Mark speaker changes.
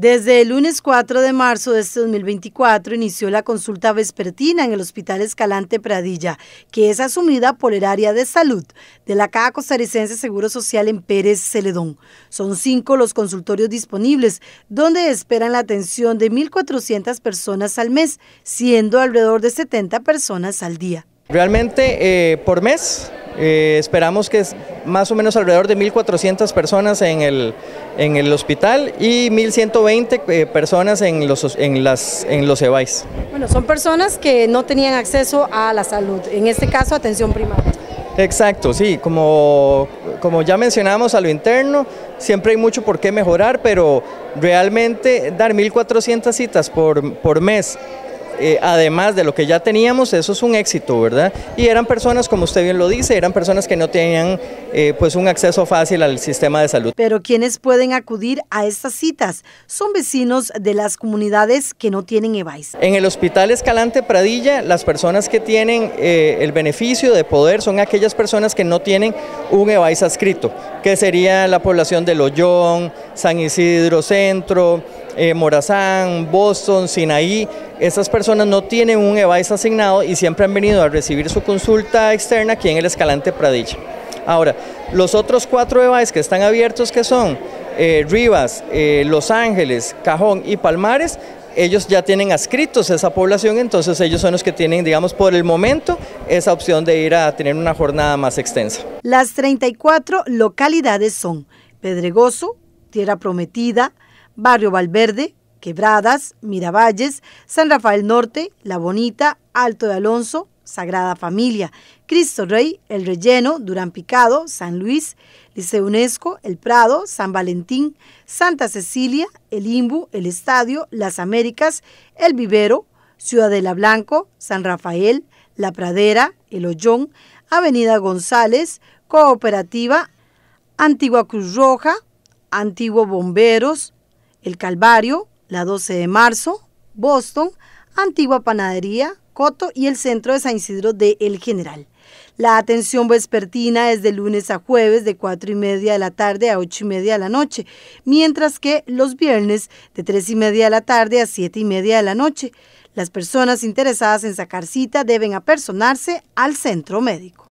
Speaker 1: Desde el lunes 4 de marzo de este 2024 inició la consulta vespertina en el Hospital Escalante Pradilla, que es asumida por el área de salud de la Caja Costarricense Seguro Social en Pérez Celedón. Son cinco los consultorios disponibles, donde esperan la atención de 1.400 personas al mes, siendo alrededor de 70 personas al día.
Speaker 2: Realmente eh, por mes eh, esperamos que es más o menos alrededor de 1.400 personas en el, en el hospital y 1.120 eh, personas en los, en, las, en los EBAIS.
Speaker 1: Bueno, son personas que no tenían acceso a la salud, en este caso atención primaria.
Speaker 2: Exacto, sí, como, como ya mencionamos a lo interno, siempre hay mucho por qué mejorar, pero realmente dar 1.400 citas por, por mes eh, además de lo que ya teníamos, eso es un éxito, ¿verdad? Y eran personas, como usted bien lo dice, eran personas que no tenían eh, pues un acceso fácil al sistema de salud. Pero quienes pueden acudir a estas citas
Speaker 1: son vecinos de las comunidades que no tienen EVAIS.
Speaker 2: En el Hospital Escalante Pradilla, las personas que tienen eh, el beneficio de poder son aquellas personas que no tienen un EVAIS adscrito, que sería la población de Loyón, San Isidro Centro, eh, Morazán, Boston, Sinaí, ...esas personas no tienen un EBAIS asignado y siempre han venido a recibir su consulta externa aquí en el Escalante Pradilla. Ahora, los otros cuatro EVAEs que están abiertos, que son eh, Rivas, eh, Los Ángeles, Cajón y Palmares, ellos ya tienen adscritos esa población, entonces ellos son los que tienen, digamos, por el momento esa opción de ir a tener una jornada más extensa.
Speaker 1: Las 34 localidades son Pedregoso, Tierra Prometida, Barrio Valverde, Quebradas, Miravalles, San Rafael Norte, La Bonita, Alto de Alonso, Sagrada Familia, Cristo Rey, El Relleno, Durán Picado, San Luis, Liceo UNESCO, El Prado, San Valentín, Santa Cecilia, El Imbu, El Estadio, Las Américas, El Vivero, Ciudadela Blanco, San Rafael, La Pradera, El Hoyón, Avenida González, Cooperativa, Antigua Cruz Roja, Antiguo Bomberos, el Calvario, la 12 de marzo, Boston, Antigua Panadería, Coto y el Centro de San Isidro de El General. La atención vespertina es de lunes a jueves de 4 y media de la tarde a 8 y media de la noche, mientras que los viernes de 3 y media de la tarde a 7 y media de la noche. Las personas interesadas en sacar cita deben apersonarse al centro médico.